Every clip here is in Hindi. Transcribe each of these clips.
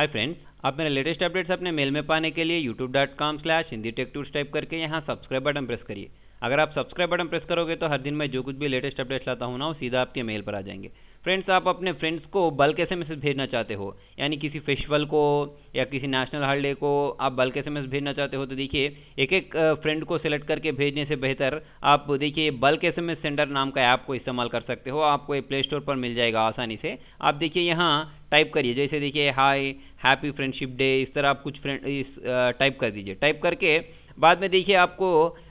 हाय फ्रेंड्स आप मेरे लेटेस्ट अपडेट्स अपने मेल में पाने के लिए YouTube dot com slash Hindi tech tours type करके यहाँ सब्सक्राइब बटन प्रेस करिए अगर आप सब्सक्राइब बटन प्रेस करोगे तो हर दिन मैं जो कुछ भी लेटेस्ट अपडेट्स लाता हूँ ना वो सीधा आपके मेल पर आ जाएंगे फ्रेंड्स आप अपने फ्रेंड्स को बल्क एस एम भेजना चाहते हो यानी किसी फेस्टिवल को या किसी नेशनल हॉलीडे को आप बल्क एस भेजना चाहते हो तो देखिए एक एक फ्रेंड को सिलेक्ट करके भेजने से बेहतर आप देखिए बल्क एस सेंटर नाम का ऐप को इस्तेमाल कर सकते हो आपको ये प्ले स्टोर पर मिल जाएगा आसानी से आप देखिए यहाँ टाइप करिए जैसे देखिए हाय हैप्पी फ्रेंडशिप डे इस तरह आप कुछ फ्रेंड इस टाइप कर दीजिए टाइप करके बाद में देखिए आपको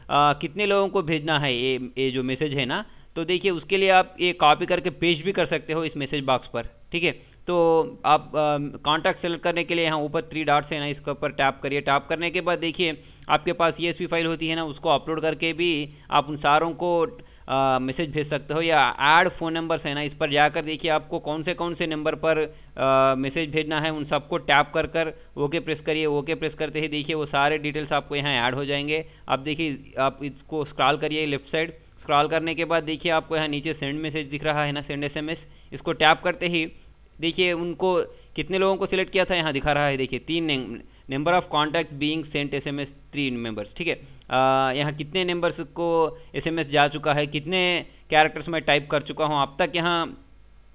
आ, कितने लोगों को भेजना है ये ये जो मैसेज है ना तो देखिए उसके लिए आप ये कॉपी करके पेस्ट भी कर सकते हो इस मैसेज बॉक्स पर ठीक है तो आप कॉन्टैक्ट सेलेक्ट करने के लिए यहाँ ऊपर थ्री डॉट्स है ना इसके ऊपर टैप करिए टैप करने के बाद देखिए आपके पास ई फाइल होती है ना उसको अपलोड करके भी आप उन सारों को मैसेज भेज सकते हो या ऐड फ़ोन नंबर्स है ना इस पर जाकर देखिए आपको कौन से कौन से नंबर पर मैसेज भेजना है उन सबको टैप कर कर ओके प्रेस करिए ओके प्रेस करते ही देखिए वो सारे डिटेल्स आपको यहाँ ऐड हो जाएंगे आप देखिए आप इसको स्क्रॉल करिए लेफ्ट साइड स्क्रॉल करने के बाद देखिए आपको यहाँ नीचे सेंड मैसेज दिख रहा है ना सेंड एस इसको टैप करते ही देखिए उनको कितने लोगों को सिलेक्ट किया था यहाँ दिखा रहा है देखिए तीन number of contact being sent S M S three members ठीक है यहाँ कितने नंबर्स को एस एम एस जा चुका है कितने कैरेक्टर्स मैं टाइप कर चुका हूँ अब तक यहाँ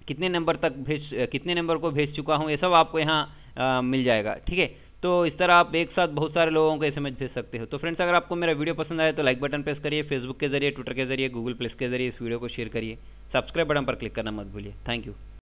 कितने नंबर तक भेज कितने नंबर को भेज चुका हूँ ये सब आपको यहाँ मिल जाएगा ठीक है तो इस तरह आप एक साथ बहुत सारे लोगों को एसएमएस भेज सकते हो तो फ्रेंड्स अगर आपको मेरा वीडियो पसंद आए तो लाइक बटन प्रेस करिए फेसबुक के जरिए ट्विटर के जरिए गूगल प्लस के जरिए इस वीडियो को शेयर करिए सब्सक्राइब बटन पर क्लिक करना मत भूलिए थैंक यू